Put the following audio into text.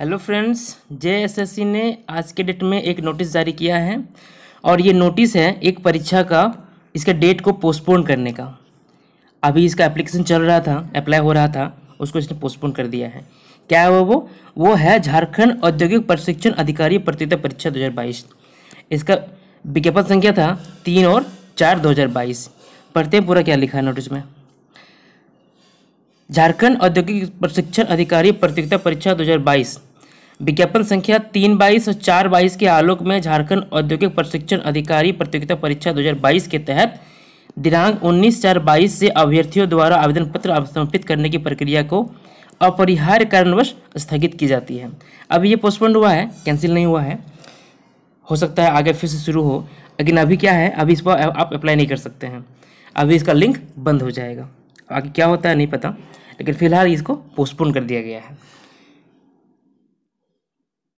hello friends JSSC ने आज के डेट में एक नोटिस जारी किया है और ये नोटिस है एक परीक्षा का इसके डेट को पोस्टपोन करने का अभी इसका एप्लीकेशन चल रहा था अप्लाई हो रहा था उसको इसने पोस्टपोन कर दिया है क्या है वो वो वो है झारखंड औद्योगिक प्रशिक्षण अधिकारी प्रतियोगिता परीक्षा दो इसका विज्ञापन संख्या था तीन और चार दो पढ़ते हैं पूरा क्या लिखा है नोटिस में झारखंड औद्योगिक प्रशिक्षण अधिकारी प्रतियोगिता परीक्षा विज्ञापन संख्या तीन बाईस और चार बाईस के आलोक में झारखंड औद्योगिक प्रशिक्षण अधिकारी प्रतियोगिता परीक्षा 2022 के तहत दिनांक 19 चार बाईस से अभ्यर्थियों द्वारा आवेदन पत्र समर्पित करने की प्रक्रिया को अपरिहार्य कारणवश स्थगित की जाती है अब ये पोस्टपोन हुआ है कैंसिल नहीं हुआ है हो सकता है आगे फिर से शुरू हो लेकिन अभी क्या है अभी इस पर आप अप्लाई नहीं कर सकते हैं अभी इसका लिंक बंद हो जाएगा आगे क्या होता है नहीं पता लेकिन फिलहाल इसको पोस्टपोन कर दिया गया है